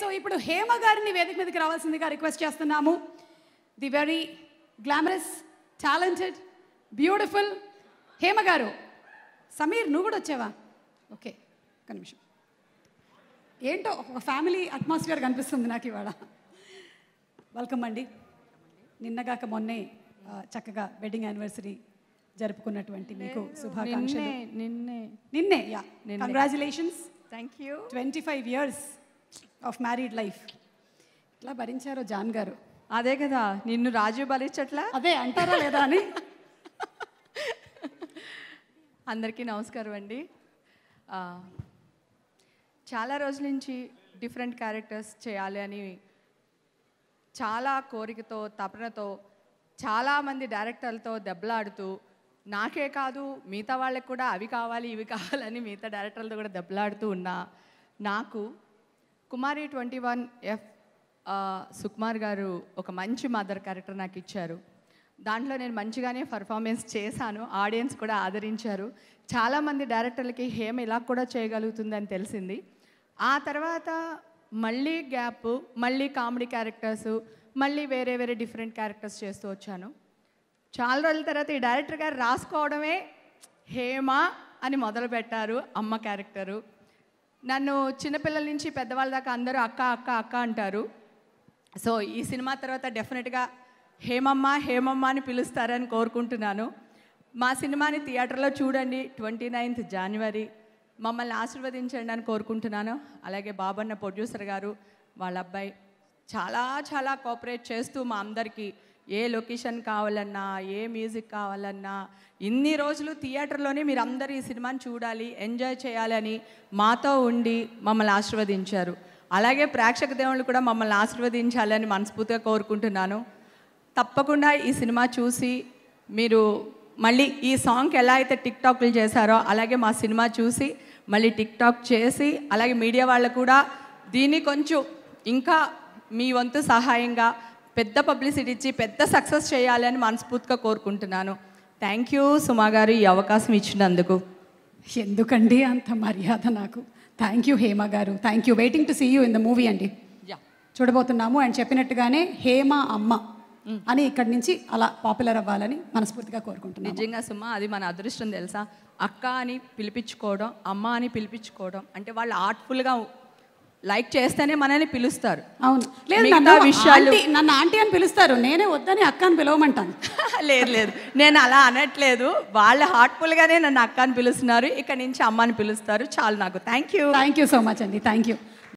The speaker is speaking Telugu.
సో ఇప్పుడు హేమ గారిని వేదిక మీదకి రావాల్సిందిగా రిక్వెస్ట్ చేస్తున్నాము the very glamorous talented beautiful Hema garu Sameer నువ్వు కూడా వచ్చావా ఓకే ఒక నిమిషం ఏంటో ఒక ఫ్యామిలీ అట్మాస్ఫియర్ కనిపిస్తుంది నాకు ఇవాళ వెల్కమ్ అండి నిన్నగాక మొన్నే చక్కగా వెడ్డింగ్ యానివర్సరీ జరుపుకున్నటువంటి మీకు శుభాకాంక్షలు నిన్నే నిన్నే యా congratulations thank you twenty five years of married life ఇట్లా భరించారు జాన్ గారు అదే కదా నిన్ను రాజీవ్ భరించట్లా అదే అంటారా లేదా అని అందరికీ నమస్కారం అండి చాలా రోజుల నుంచి డిఫరెంట్ క్యారెక్టర్స్ చేయాలి అని చాలా కోరికతో తపనతో చాలామంది డైరెక్టర్లతో దెబ్బలాడుతూ నాకే కాదు మిగతా వాళ్ళకి కూడా అవి కావాలి ఇవి కావాలని మిగతా డైరెక్టర్లతో కూడా దెబ్బలాడుతూ ఉన్నా నాకు Kumari twenty one F Sukumar garu ఒక మంచి మదర్ క్యారెక్టర్ నాకు ఇచ్చారు దాంట్లో నేను మంచిగానే పర్ఫార్మెన్స్ చేశాను ఆడియన్స్ కూడా ఆదరించారు చాలామంది డైరెక్టర్లకి హేమ ఇలా కూడా చేయగలుగుతుందని తెలిసింది ఆ తర్వాత మళ్ళీ గ్యాప్ మళ్ళీ కామెడీ క్యారెక్టర్స్ మళ్ళీ వేరే వేరే డిఫరెంట్ క్యారెక్టర్స్ చేస్తూ వచ్చాను చాలా రోజుల తర్వాత ఈ డైరెక్టర్ గారు రాసుకోవడమే హేమ అని మొదలుపెట్టారు అమ్మ క్యారెక్టరు నన్ను చిన్నపిల్లల నుంచి పెద్దవాళ్ళ దాకా అందరూ అక్క అక్క అక్క అంటారు సో ఈ సినిమా తర్వాత డెఫినెట్గా హేమమ్మ హేమమ్మ అని పిలుస్తారని కోరుకుంటున్నాను మా సినిమాని థియేటర్లో చూడండి ట్వంటీ నైన్త్ జనవరి మమ్మల్ని ఆశీర్వదించండి అని కోరుకుంటున్నాను అలాగే బాబన్న ప్రొడ్యూసర్ గారు వాళ్ళ అబ్బాయి చాలా చాలా కోఆపరేట్ చేస్తూ మా అందరికీ ఏ లొకేషన్ కావాలన్నా ఏ మ్యూజిక్ కావాలన్నా ఇన్ని రోజులు థియేటర్లోనే మీరు అందరూ ఈ సినిమాని చూడాలి ఎంజాయ్ చేయాలని మాతో ఉండి మమ్మల్ని ఆశీర్వదించారు అలాగే ప్రేక్షక దేవుళ్ళు కూడా మమ్మల్ని ఆశీర్వదించాలని మనస్ఫూర్తిగా కోరుకుంటున్నాను తప్పకుండా ఈ సినిమా చూసి మీరు మళ్ళీ ఈ సాంగ్కి ఎలా అయితే టిక్టాక్లు చేశారో అలాగే మా సినిమా చూసి మళ్ళీ టిక్టాక్ చేసి అలాగే మీడియా వాళ్ళు కూడా దీన్ని కొంచెం ఇంకా మీ వంతు సహాయంగా పెద్ద పబ్లిసిటీ ఇచ్చి పెద్ద సక్సెస్ చేయాలని మనస్ఫూర్తిగా కోరుకుంటున్నాను థ్యాంక్ యూ సుమా గారు ఈ అవకాశం ఇచ్చినందుకు ఎందుకండి అంత మర్యాద నాకు thank you Hema garu thank you waiting to see you in the movie అండి చూడబోతున్నాము అండ్ చెప్పినట్టుగానే హేమ అమ్మ hmm. అని ఇక్కడి నుంచి అలా పాపులర్ అవ్వాలని మనస్ఫూర్తిగా కోరుకుంటున్నాను నిజంగా సుమ అది మన అదృష్టం తెలుసా అక్క అని పిలిపించుకోవడం అమ్మ అని పిలిపించుకోవడం అంటే వాళ్ళు ఆర్ట్ఫుల్గా లైక్ చేస్తేనే మనల్ని పిలుస్తారు అవును లేదు మిగతా విషయాలు నన్ను ఆంటీ అని పిలుస్తారు నేనే వద్దని అక్క అని పిలవమంటాను లేదు లేదు నేను అలా అనట్లేదు హార్ట్ఫుల్ హార్ట్ఫుల్గానే నన్ను అక్క అని పిలుస్తున్నారు ఇక్కడ నుంచి అమ్మని పిలుస్తారు చాలు నాకు thank you thank you so much అండి థ్యాంక్ యూ